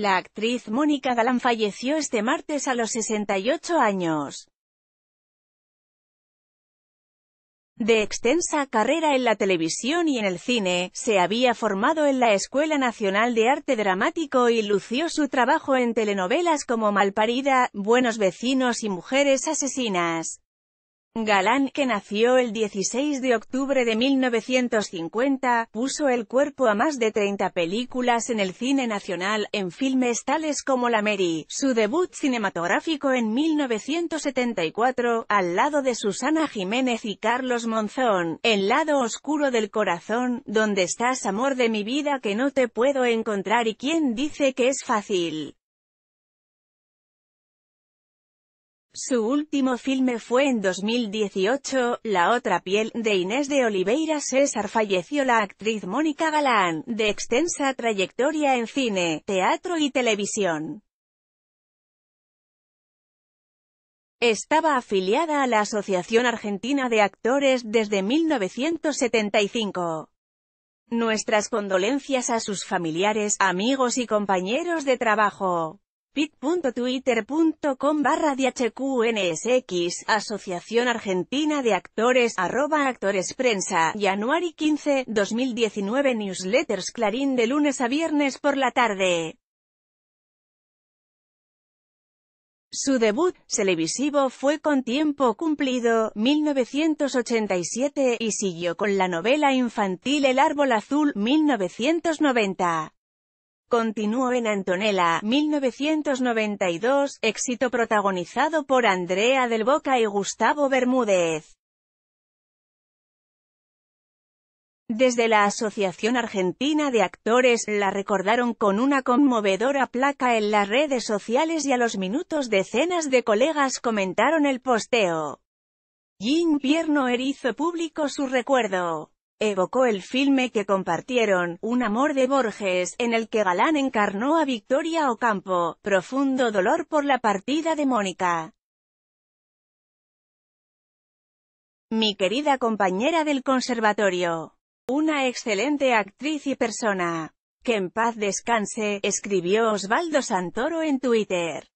La actriz Mónica Galán falleció este martes a los 68 años. De extensa carrera en la televisión y en el cine, se había formado en la Escuela Nacional de Arte Dramático y lució su trabajo en telenovelas como Malparida, Buenos Vecinos y Mujeres Asesinas. Galán, que nació el 16 de octubre de 1950, puso el cuerpo a más de 30 películas en el cine nacional, en filmes tales como La Mary, su debut cinematográfico en 1974, al lado de Susana Jiménez y Carlos Monzón, El lado oscuro del corazón, Donde estás amor de mi vida que no te puedo encontrar y quien dice que es fácil. Su último filme fue en 2018, La otra piel, de Inés de Oliveira César. Falleció la actriz Mónica Galán, de extensa trayectoria en cine, teatro y televisión. Estaba afiliada a la Asociación Argentina de Actores desde 1975. Nuestras condolencias a sus familiares, amigos y compañeros de trabajo pittwittercom barra DHQNSX, Asociación Argentina de Actores, arroba Actores Prensa, January 15, 2019 Newsletters Clarín de lunes a viernes por la tarde. Su debut televisivo fue con tiempo cumplido, 1987, y siguió con la novela infantil El Árbol Azul, 1990. Continuó en Antonella, 1992, éxito protagonizado por Andrea del Boca y Gustavo Bermúdez. Desde la Asociación Argentina de Actores, la recordaron con una conmovedora placa en las redes sociales y a los minutos decenas de colegas comentaron el posteo. Jim Pierno hizo público su recuerdo evocó el filme que compartieron, Un amor de Borges, en el que Galán encarnó a Victoria Ocampo, profundo dolor por la partida de Mónica. Mi querida compañera del conservatorio. Una excelente actriz y persona. Que en paz descanse, escribió Osvaldo Santoro en Twitter.